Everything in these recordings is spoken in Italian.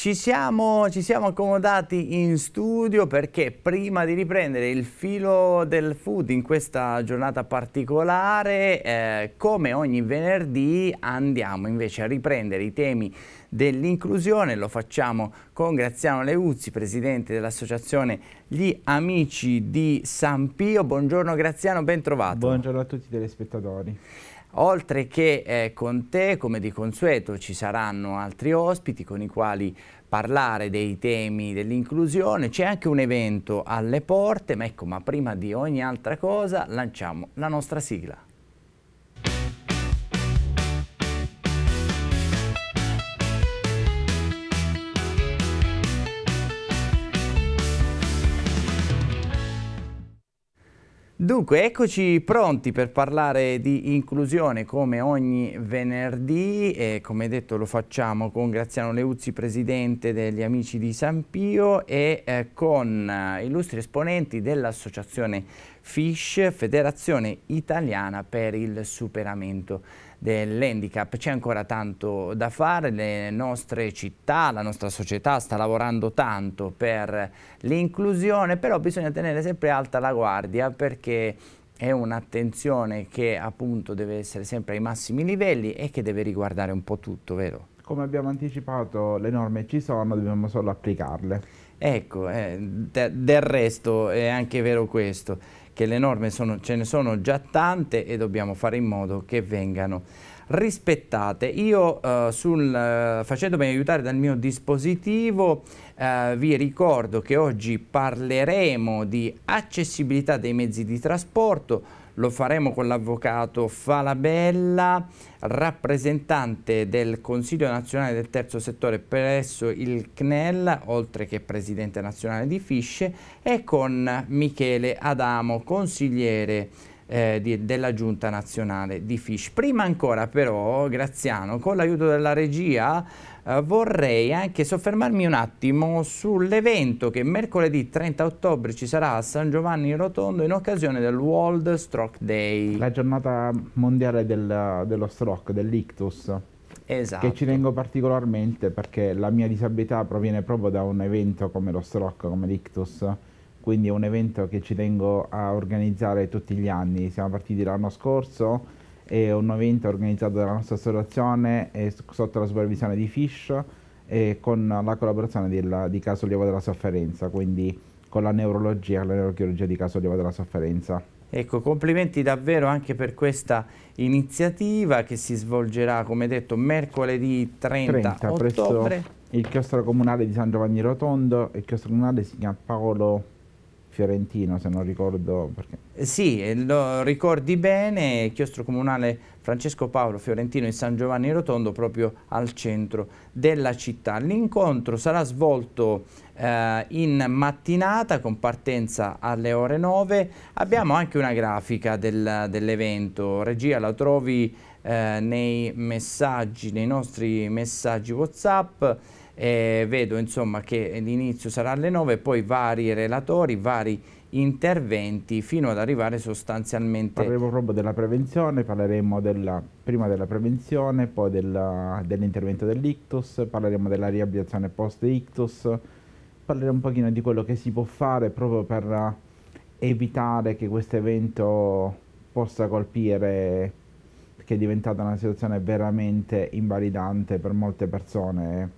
Ci siamo, ci siamo, accomodati in studio perché prima di riprendere il filo del food in questa giornata particolare, eh, come ogni venerdì andiamo invece a riprendere i temi dell'inclusione, lo facciamo con Graziano Leuzzi, presidente dell'associazione Gli Amici di San Pio. Buongiorno Graziano, ben trovato. Buongiorno a tutti i telespettatori. Oltre che eh, con te, come di consueto, ci saranno altri ospiti con i quali parlare dei temi dell'inclusione. C'è anche un evento alle porte, ma ecco, ma prima di ogni altra cosa lanciamo la nostra sigla. Dunque, eccoci pronti per parlare di inclusione come ogni venerdì e come detto lo facciamo con Graziano Leuzzi, presidente degli Amici di San Pio e eh, con eh, illustri esponenti dell'associazione FISH, Federazione Italiana per il Superamento dell'handicap. C'è ancora tanto da fare, le nostre città, la nostra società sta lavorando tanto per l'inclusione, però bisogna tenere sempre alta la guardia perché è un'attenzione che appunto deve essere sempre ai massimi livelli e che deve riguardare un po' tutto, vero? Come abbiamo anticipato le norme ci sono, dobbiamo solo applicarle. Ecco, eh, de del resto è anche vero questo che le norme sono, ce ne sono già tante e dobbiamo fare in modo che vengano rispettate. Io eh, sul, eh, facendomi aiutare dal mio dispositivo eh, vi ricordo che oggi parleremo di accessibilità dei mezzi di trasporto, lo faremo con l'avvocato Falabella, rappresentante del Consiglio nazionale del terzo settore presso il CNEL, oltre che presidente nazionale di Fisce, e con Michele Adamo, consigliere eh, di, della giunta nazionale di Fish. Prima ancora però Graziano con l'aiuto della regia eh, vorrei anche soffermarmi un attimo sull'evento che mercoledì 30 ottobre ci sarà a San Giovanni Rotondo in occasione del World Stroke Day. La giornata mondiale del, dello stroke, dell'ictus. Esatto. Che ci esatto. tengo particolarmente perché la mia disabilità proviene proprio da un evento come lo stroke, come l'ictus quindi è un evento che ci tengo a organizzare tutti gli anni. Siamo partiti l'anno scorso è un evento organizzato dalla nostra associazione sotto la supervisione di Fish e con la collaborazione del, di Caso Lievo della Sofferenza, quindi con la neurologia, la neurochirurgia di Caso Lievo della Sofferenza. Ecco, complimenti davvero anche per questa iniziativa che si svolgerà, come detto, mercoledì 30, 30 ottobre. il chiostro comunale di San Giovanni Rotondo, il chiostro comunale si chiama Paolo fiorentino, se non ricordo. Perché... Eh, sì, eh, lo ricordi bene, chiostro comunale Francesco Paolo Fiorentino in San Giovanni Rotondo, proprio al centro della città. L'incontro sarà svolto eh, in mattinata con partenza alle ore 9. Abbiamo anche una grafica del, dell'evento, regia la trovi eh, nei messaggi, nei nostri messaggi WhatsApp eh, vedo insomma, che l'inizio sarà alle 9, poi vari relatori, vari interventi fino ad arrivare sostanzialmente... Parleremo proprio della prevenzione, parleremo della, prima della prevenzione, poi dell'intervento dell dell'ictus, parleremo della riabilitazione post-ictus, parleremo un pochino di quello che si può fare proprio per evitare che questo evento possa colpire, che è diventata una situazione veramente invalidante per molte persone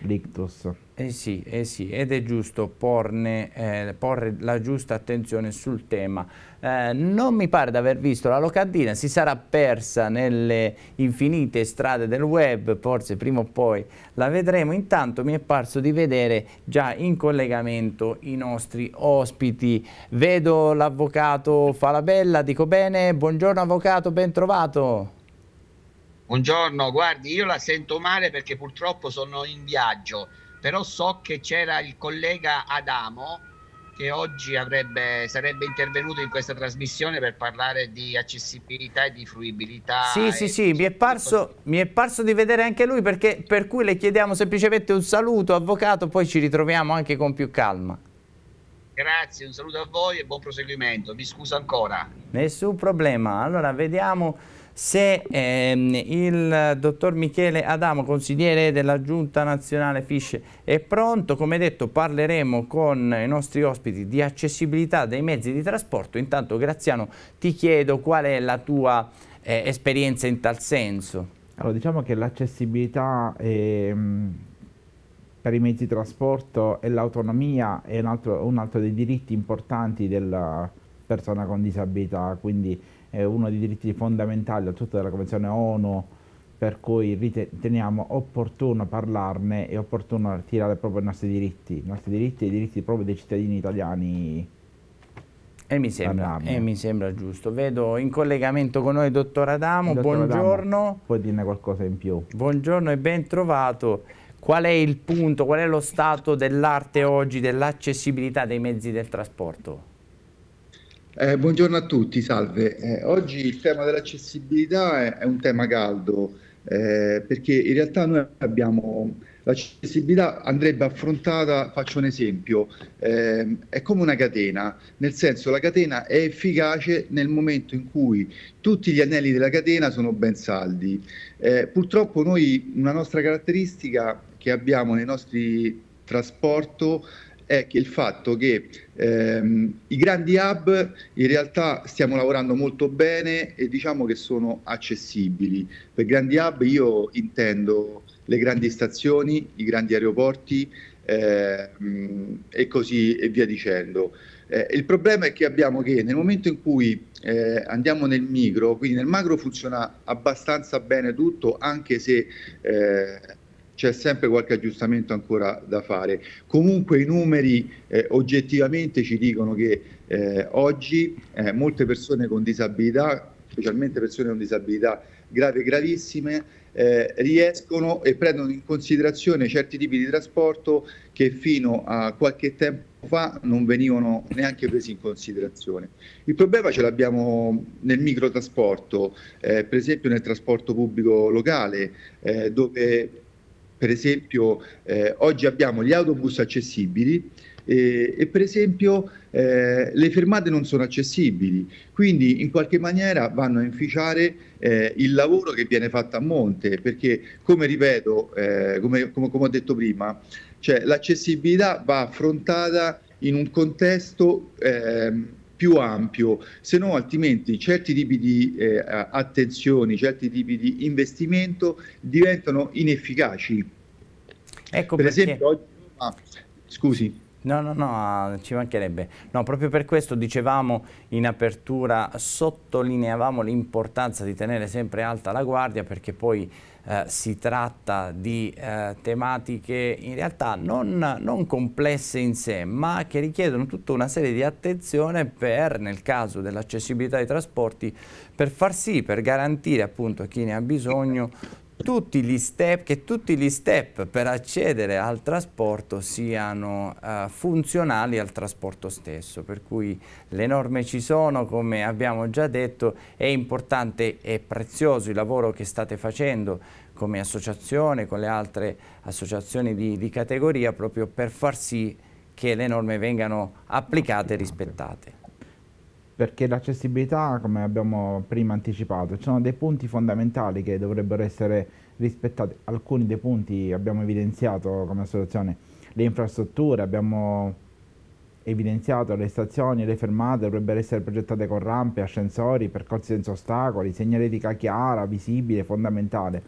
l'ictus. Eh sì, eh sì, ed è giusto porne, eh, porre la giusta attenzione sul tema. Eh, non mi pare di aver visto la locandina, si sarà persa nelle infinite strade del web, forse prima o poi la vedremo. Intanto mi è parso di vedere già in collegamento i nostri ospiti. Vedo l'avvocato Falabella, dico bene, buongiorno avvocato, ben trovato. Buongiorno, guardi, io la sento male perché purtroppo sono in viaggio, però so che c'era il collega Adamo che oggi avrebbe, sarebbe intervenuto in questa trasmissione per parlare di accessibilità e di fruibilità. Sì, sì, sì, mi è, parso, mi è, parso, di vedere anche lui, perché, per cui le chiediamo semplicemente un saluto, avvocato, poi ci ritroviamo anche con più calma. Grazie, un saluto a voi e buon proseguimento. Mi scuso ancora. Nessun problema. Allora, vediamo se ehm, il dottor Michele Adamo, consigliere della Giunta Nazionale Fisce, è pronto. Come detto parleremo con i nostri ospiti di accessibilità dei mezzi di trasporto. Intanto Graziano ti chiedo qual è la tua eh, esperienza in tal senso. Allora diciamo che l'accessibilità è ehm, per i mezzi di trasporto e l'autonomia è un altro, un altro, dei diritti importanti della persona con disabilità, quindi è uno dei diritti fondamentali oltretutto della Convenzione ONU per cui riteniamo opportuno parlarne e opportuno tirare proprio i nostri diritti, i nostri diritti e i diritti proprio dei cittadini italiani e mi, sembra, e mi, sembra, giusto. Vedo in collegamento con noi dottor Adamo, dottor buongiorno. Adamo, puoi dirne qualcosa in più. Buongiorno e ben trovato. Qual è il punto, qual è lo stato dell'arte oggi dell'accessibilità dei mezzi del trasporto? Eh, buongiorno a tutti, salve. Eh, oggi il tema dell'accessibilità è, è un tema caldo eh, perché in realtà noi abbiamo l'accessibilità andrebbe affrontata, faccio un esempio, eh, è come una catena, nel senso la catena è efficace nel momento in cui tutti gli anelli della catena sono ben saldi. Eh, purtroppo noi una nostra caratteristica che abbiamo nei nostri trasporto è che il fatto che ehm, i grandi hub in realtà stiamo lavorando molto bene e diciamo che sono accessibili. Per grandi hub io intendo le grandi stazioni, i grandi aeroporti ehm, e così e via dicendo. Eh, il problema è che abbiamo che nel momento in cui eh, andiamo nel micro, quindi nel macro funziona abbastanza bene tutto, anche se eh, c'è sempre qualche aggiustamento ancora da fare. Comunque i numeri eh, oggettivamente ci dicono che eh, oggi eh, molte persone con disabilità, specialmente persone con disabilità grave e gravissime, eh, riescono e prendono in considerazione certi tipi di trasporto che fino a qualche tempo fa non venivano neanche presi in considerazione. Il problema ce l'abbiamo nel microtrasporto, eh, per esempio nel trasporto pubblico locale, eh, dove per esempio eh, oggi abbiamo gli autobus accessibili e, e per esempio eh, le fermate non sono accessibili, quindi in qualche maniera vanno a inficiare eh, il lavoro che viene fatto a monte, perché come ripeto, eh, come, come, come ho detto prima, cioè, l'accessibilità va affrontata in un contesto... Ehm, più ampio, se no altrimenti certi tipi di eh, attenzioni, certi tipi di investimento diventano inefficaci. Ecco per perché... esempio oggi... Ah, scusi. No, no, no, ah, ci mancherebbe. No, proprio per questo dicevamo in apertura, sottolineavamo l'importanza di tenere sempre alta la guardia perché poi eh, si tratta di eh, tematiche in realtà non, non, complesse in sé, ma che richiedono tutta una serie di attenzione per, nel caso dell'accessibilità ai trasporti, per far sì, per garantire appunto a chi ne ha bisogno tutti gli step, che tutti gli step per accedere al trasporto siano uh, funzionali al trasporto stesso, per cui le norme ci sono, come abbiamo già detto, è importante e prezioso il lavoro che state facendo come associazione, con le altre associazioni di, di categoria, proprio per far sì che le norme vengano applicate e rispettate perché l'accessibilità, come abbiamo prima anticipato, ci sono dei punti fondamentali che dovrebbero essere rispettate alcuni dei punti abbiamo evidenziato come associazione le infrastrutture abbiamo evidenziato le stazioni le fermate dovrebbero essere progettate con rampe ascensori percorsi senza ostacoli segnaletica chiara visibile fondamentale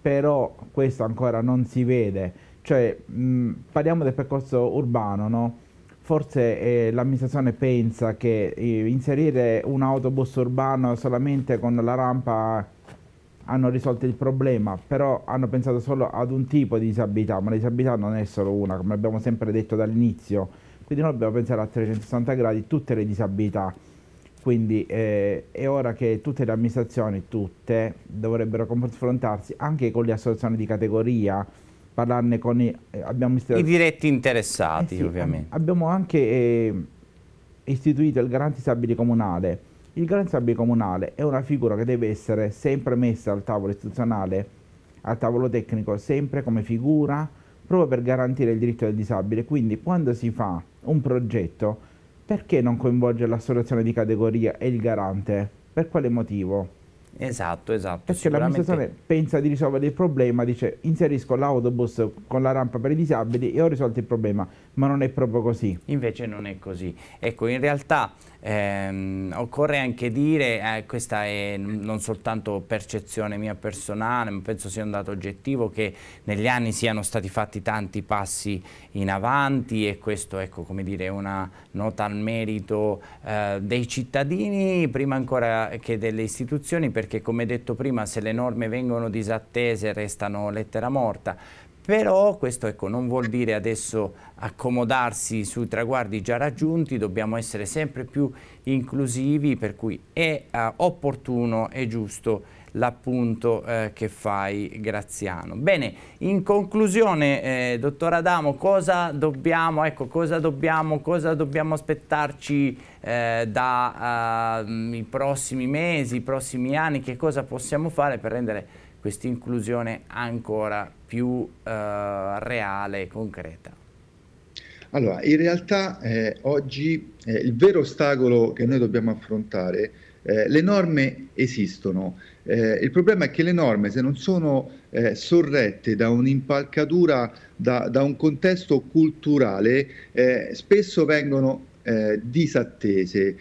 però questo ancora non si vede cioè mh, parliamo del percorso urbano no? forse eh, l'amministrazione pensa che eh, inserire un autobus urbano solamente con la rampa hanno risolto il problema, però hanno pensato solo ad un tipo di disabilità, ma la disabilità non è solo una, come abbiamo sempre detto dall'inizio, quindi noi dobbiamo pensare a 360 gradi tutte le disabilità, quindi eh, è ora che tutte le amministrazioni, tutte, dovrebbero confrontarsi anche con le associazioni di categoria, parlarne con i, eh, abbiamo i diretti interessati eh sì, ovviamente. Abbiamo anche eh, istituito il Garante Disabili Comunale, il garanziabile comunale è una figura che deve essere sempre messa al tavolo istituzionale, al tavolo tecnico, sempre come figura, proprio per garantire il diritto del disabile. Quindi quando si fa un progetto, perché non coinvolgere l'associazione di categoria e il garante? Per quale motivo? Esatto, esatto. Perché l'amministrazione pensa di risolvere il problema, dice inserisco l'autobus con la rampa per i disabili e ho risolto il problema ma non è proprio così. Invece non è così. Ecco, in realtà ehm, occorre anche dire, eh, questa è non soltanto percezione mia personale, ma penso sia un dato oggettivo, che negli anni siano stati fatti tanti passi in avanti e questo ecco, come dire, è una nota al merito eh, dei cittadini, prima ancora che delle istituzioni, perché come detto prima, se le norme vengono disattese restano lettera morta però questo ecco, non vuol dire adesso accomodarsi sui traguardi già raggiunti, dobbiamo essere sempre più inclusivi, per cui è eh, opportuno e giusto l'appunto eh, che fai Graziano. Bene, in conclusione, eh, dottor Adamo, cosa dobbiamo, ecco, cosa dobbiamo, cosa dobbiamo aspettarci eh, dai eh, prossimi mesi, i prossimi anni, che cosa possiamo fare per rendere questa inclusione ancora più più uh, reale e concreta? Allora, in realtà eh, oggi eh, il vero ostacolo che noi dobbiamo affrontare, eh, le norme esistono, eh, il problema è che le norme se non sono eh, sorrette da un'impalcatura, da, da un contesto culturale, spesso vengono disattese.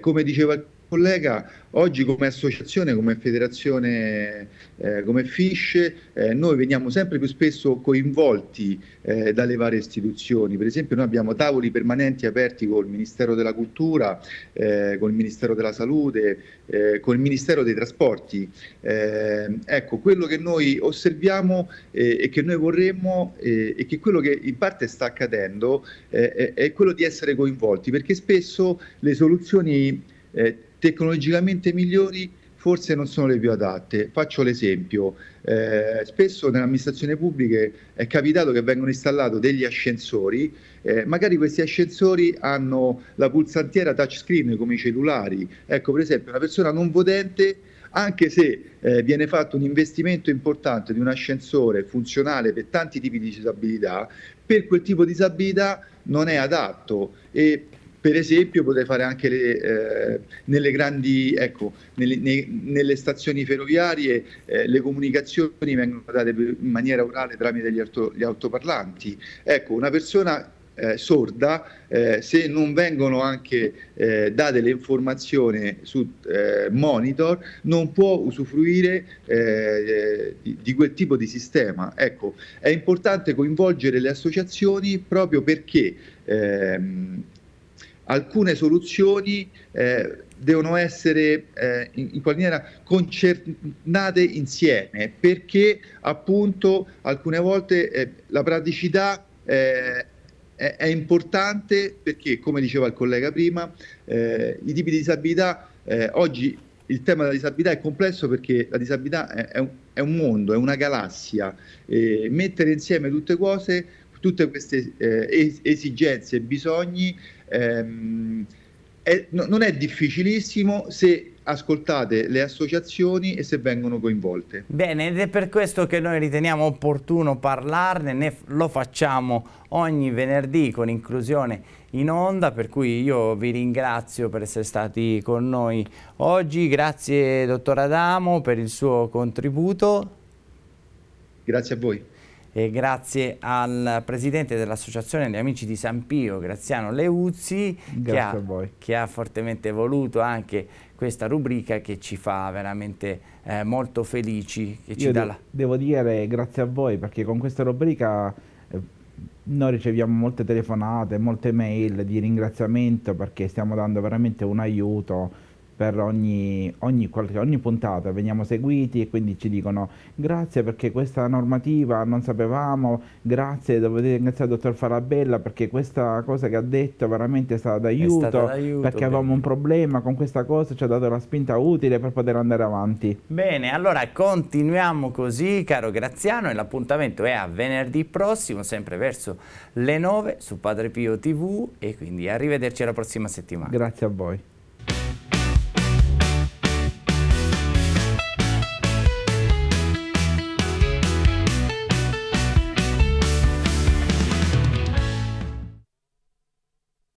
come diceva collega, oggi come associazione, come federazione, eh, come FISH, eh, noi veniamo sempre più spesso coinvolti eh, dalle varie istituzioni. Per esempio noi abbiamo tavoli permanenti aperti col Ministero della Cultura, eh, con il Ministero della Salute, eh, con il Ministero dei Trasporti. Eh, ecco, quello che noi osserviamo e che noi vorremmo e che quello che in parte sta accadendo è quello di essere coinvolti, perché spesso le soluzioni eh, tecnologicamente migliori forse non sono le più adatte. Faccio l'esempio, eh, spesso nell'amministrazione pubblica è capitato che vengono installati degli ascensori, eh, magari questi ascensori hanno la pulsantiera touchscreen come i cellulari. Ecco, per esempio, una persona non potente anche se eh, viene fatto un investimento importante di un ascensore funzionale per tanti tipi di disabilità, per quel tipo di disabilità non è adatto e per esempio potrei fare anche le, eh, nelle grandi, ecco, nelle, nei, nelle stazioni ferroviarie eh, le comunicazioni vengono date in maniera orale tramite gli, auto, gli autoparlanti. Ecco, una persona eh, sorda, eh, se non vengono anche eh, date le informazioni su eh, monitor, non può usufruire eh, di, di, quel tipo di sistema. Ecco, è importante coinvolgere le associazioni proprio perché ehm, alcune soluzioni eh, devono essere eh, in, in qualche maniera concernate insieme perché appunto alcune volte eh, la praticità eh, è, è, importante perché come diceva il collega prima eh, i tipi di disabilità eh, oggi il tema della disabilità è complesso perché la disabilità è, è, un, è un, mondo, è una galassia mettere insieme tutte cose tutte queste esigenze e bisogni ehm, è, no, non è difficilissimo se ascoltate le associazioni e se vengono coinvolte. Bene, ed è per questo che noi riteniamo opportuno parlarne, ne lo facciamo ogni venerdì con inclusione in onda, per cui io vi ringrazio per essere stati con noi oggi, grazie dottor Adamo per il suo contributo. Grazie a voi. E grazie al presidente dell'associazione degli amici di San Pio, Graziano Leuzzi, che ha, che ha, fortemente voluto anche questa rubrica che ci fa veramente eh, molto felici. La... Devo dire grazie a voi perché con questa rubrica eh, noi riceviamo molte telefonate, molte mail di ringraziamento perché stiamo dando veramente un aiuto per ogni, ogni, ogni, puntata, veniamo seguiti e quindi ci dicono grazie perché questa normativa non sapevamo, grazie, dovete ringraziare il dottor Farabella perché questa cosa che ha detto veramente è stata d'aiuto, perché bene. avevamo un problema con questa cosa, ci ha dato la spinta utile per poter andare avanti. Bene, allora continuiamo così caro Graziano e l'appuntamento è a venerdì prossimo, sempre verso le 9 su Padre Pio TV e quindi arrivederci alla prossima settimana. Grazie a voi.